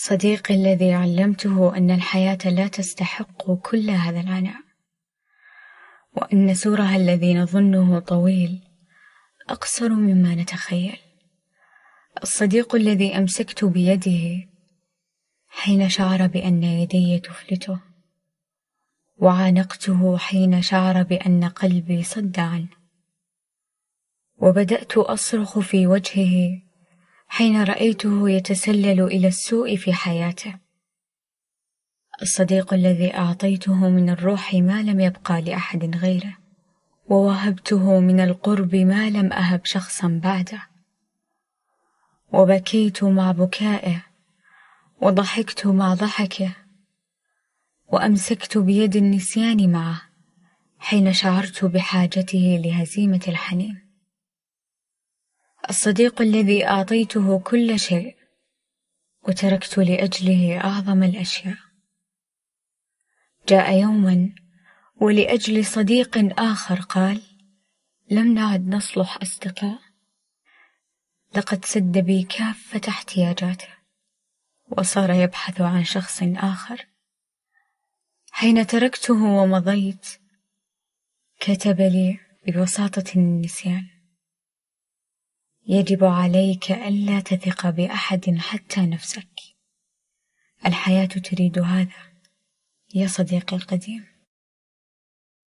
صديقي الذي علمته أن الحياة لا تستحق كل هذا العناء وأن سورها الذي نظنه طويل أقصر مما نتخيل الصديق الذي أمسكت بيده حين شعر بأن يدي تفلته وعانقته حين شعر بأن قلبي صد عنه وبدأت أصرخ في وجهه حين رأيته يتسلل إلى السوء في حياته الصديق الذي أعطيته من الروح ما لم يبقى لأحد غيره ووهبته من القرب ما لم أهب شخصا بعده وبكيت مع بكائه وضحكت مع ضحكه وأمسكت بيد النسيان معه حين شعرت بحاجته لهزيمة الحنين الصديق الذي أعطيته كل شيء وتركت لأجله أعظم الأشياء جاء يوما ولأجل صديق آخر قال لم نعد نصلح أصدقاء لقد سد بي كافة احتياجاته وصار يبحث عن شخص آخر حين تركته ومضيت كتب لي ببساطه النسيان يجب عليك ألا تثق بأحد حتى نفسك الحياة تريد هذا يا صديقي القديم